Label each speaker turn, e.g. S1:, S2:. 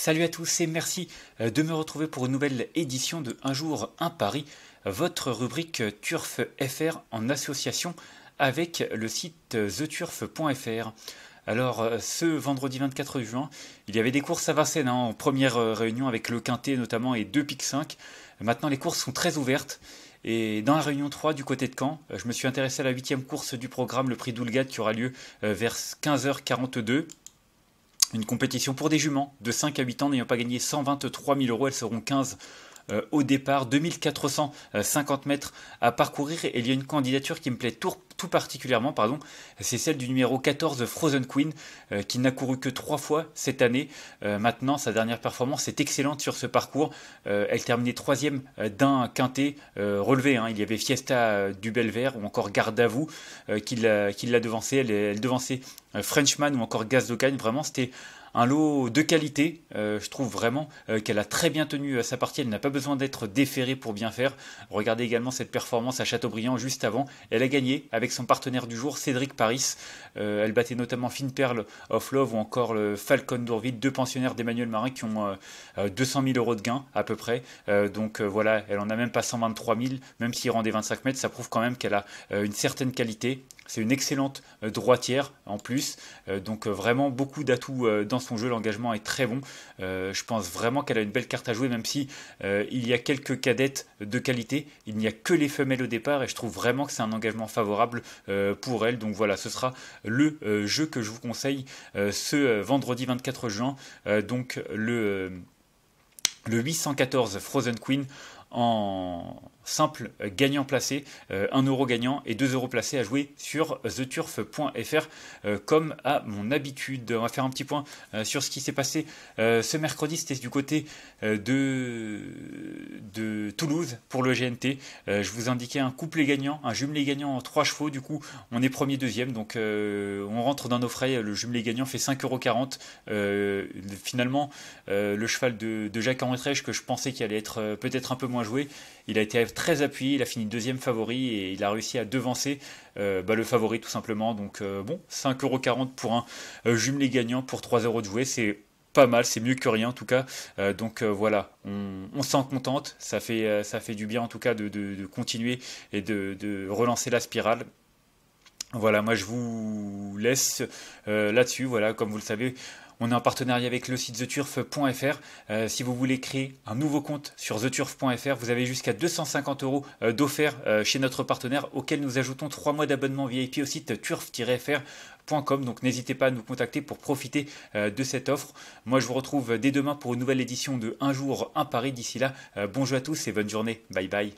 S1: Salut à tous et merci euh, de me retrouver pour une nouvelle édition de Un jour, un Paris, votre rubrique Turf FR en association avec le site theturf.fr. Alors, euh, ce vendredi 24 juin, il y avait des courses à Vincennes hein, en première euh, réunion avec le Quintet notamment et 2 pics 5. Maintenant, les courses sont très ouvertes. Et dans la réunion 3 du côté de Caen, je me suis intéressé à la huitième course du programme, le prix d'Oulgad, qui aura lieu vers 15h42. Une compétition pour des juments de 5 à 8 ans n'ayant pas gagné 123 000 euros, elles seront 15 euh, au départ, 2450 mètres à parcourir et il y a une candidature qui me plaît tout, particulièrement, pardon, c'est celle du numéro 14 Frozen Queen euh, qui n'a couru que trois fois cette année. Euh, maintenant, sa dernière performance est excellente sur ce parcours. elle terminait troisième d'un quintet relevé. Hein. Il y avait Fiesta du Belvert ou encore Garde à vous qui l'a devancé. Elle, devançait Frenchman ou encore Gaz Vraiment, c'était un lot de qualité. Euh, je trouve vraiment euh, qu'elle a très bien tenu euh, sa partie. Elle n'a pas besoin d'être déférée pour bien faire. Regardez également cette performance à Châteaubriand juste avant. Elle a gagné avec son partenaire du jour, Cédric Paris. elle battait notamment Fine Perle of Love ou encore le Falcon d'Orvid, deux pensionnaires d'Emmanuel Marin qui ont 200 000 euros de gains à peu près. donc voilà, elle en a même pas 123 000, même s'il rendait 25 mètres. Ça prouve quand même qu'elle a une certaine qualité. C'est une excellente droitière en plus. donc vraiment beaucoup d'atouts dans son son jeu, l'engagement est très bon. Euh, je pense vraiment qu'elle a une belle carte à jouer, même si euh, il y a quelques cadettes de qualité. Il n'y a que les femelles au départ et je trouve vraiment que c'est un engagement favorable euh, pour elle. Donc voilà, ce sera le jeu que je vous conseille ce vendredi 24 juin. donc le, le 814 Frozen Queen en simple euh, gagnant placé, 1 euh, euro gagnant et 2 euros placés à jouer sur theturf.fr euh, comme à mon habitude. On va faire un petit point sur ce qui s'est passé ce mercredi. C'était du côté de, de Toulouse pour le GNT. je vous indiquais un couplet gagnant, un jumelé gagnant en 3 chevaux. Du coup, on est premier, deuxième. Donc on rentre dans nos frais. Le jumelé gagnant fait 5,40 euros. Finalement, le cheval de, de Jacques Henritrèche que je pensais qu'il allait être peut-être un peu moins joué, il a été très appuyé, il a fini deuxième favori et il a réussi à devancer euh, bah, le favori tout simplement. Donc euh, bon, 5,40€ pour un euh, jumelé gagnant pour 3€ de jouer, c'est pas mal, c'est mieux que rien en tout cas. donc voilà, on, s'en contente, ça fait, ça fait du bien en tout cas de, continuer et de relancer la spirale. Voilà, moi je vous laisse euh, là-dessus. Voilà, comme vous le savez, on est en partenariat avec le site theturf.fr. Euh, si vous voulez créer un nouveau compte sur theturf.fr, vous avez jusqu'à 250 euros euh, d'offert chez notre partenaire, auquel nous ajoutons 3 mois d'abonnement VIP au site turf-fr.com. Donc n'hésitez pas à nous contacter pour profiter de cette offre. Moi, je vous retrouve dès demain pour une nouvelle édition de Un jour, un pari. D'ici là, bonjour à tous et bonne journée. Bye bye.